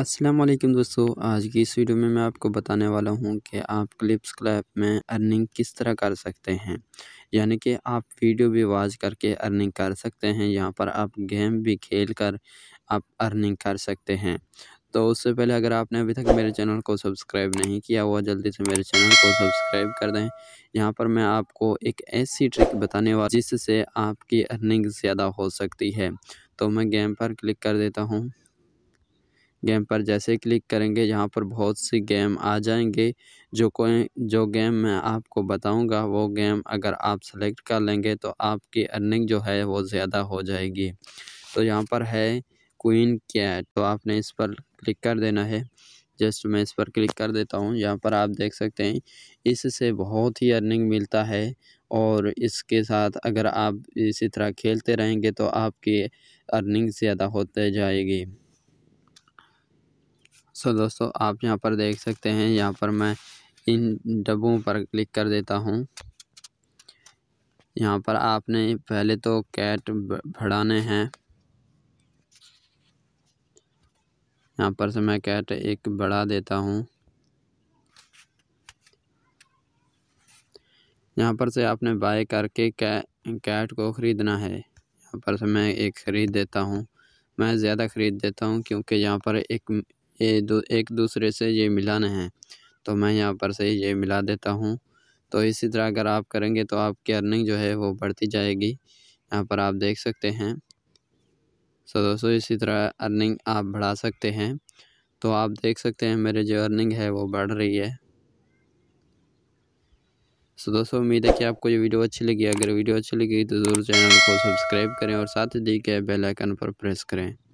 अस्सलाम वालेकुम दोस्तों आज की इस वीडियो में मैं आपको बताने वाला हूं कि आप क्लिप्स क्लैप में अर्निंग किस तरह कर सकते हैं यानी कि आप वीडियो भी वाज करके अर्निंग कर सकते हैं यहां पर आप गेम भी खेल कर आप अर्निंग कर सकते हैं तो उससे पहले अगर आपने अभी तक मेरे चैनल को सब्सक्राइब नहीं किया हुआ जल्दी से मेरे चैनल को सब्सक्राइब कर दें यहाँ पर मैं आपको एक ऐसी ट्रिक बताने वाला जिससे आपकी अर्निंग ज़्यादा हो सकती है तो मैं गेम पर क्लिक कर देता हूँ गेम पर जैसे क्लिक करेंगे यहाँ पर बहुत सी गेम आ जाएंगे जो कोई जो गेम मैं आपको बताऊंगा वो गेम अगर आप सेलेक्ट कर लेंगे तो आपकी अर्निंग जो है वो ज़्यादा हो जाएगी तो यहाँ पर है क्वीन कैट तो आपने इस पर क्लिक कर देना है जस्ट मैं इस पर क्लिक कर देता हूँ यहाँ पर आप देख सकते हैं इससे बहुत ही अर्निंग मिलता है और इसके साथ अगर आप इसी तरह खेलते रहेंगे तो आपकी अर्निंग ज़्यादा होते जाएगी सो दोस्तों आप यहाँ पर देख सकते हैं यहाँ पर मैं इन डब्बों पर क्लिक कर देता हूँ यहाँ पर आपने पहले तो कैट भड़ाने हैं यहाँ पर से मैं कैट एक बढ़ा देता हूँ यहाँ पर से आपने बाय करके कै कैट को ख़रीदना है यहाँ पर से मैं एक ख़रीद देता हूँ मैं ज़्यादा ख़रीद देता हूँ क्योंकि यहाँ पर एक ये दो एक दूसरे से ये मिलाना है तो मैं यहाँ पर से ये मिला देता हूँ तो इसी तरह अगर आप करेंगे तो आपकी अर्निंग जो है वो बढ़ती जाएगी यहाँ पर आप देख सकते हैं सो दोस्तों इसी तरह अर्निंग आप बढ़ा सकते हैं तो आप देख सकते हैं मेरे जो अर्निंग है वो बढ़ रही है सो दोस्तों उम्मीद है कि आपको ये वीडियो अच्छी लगी अगर वीडियो अच्छी लगी तो ज़रूर चैनल को सब्सक्राइब करें और साथ ही दी गए बेल आइकन पर प्रेस करें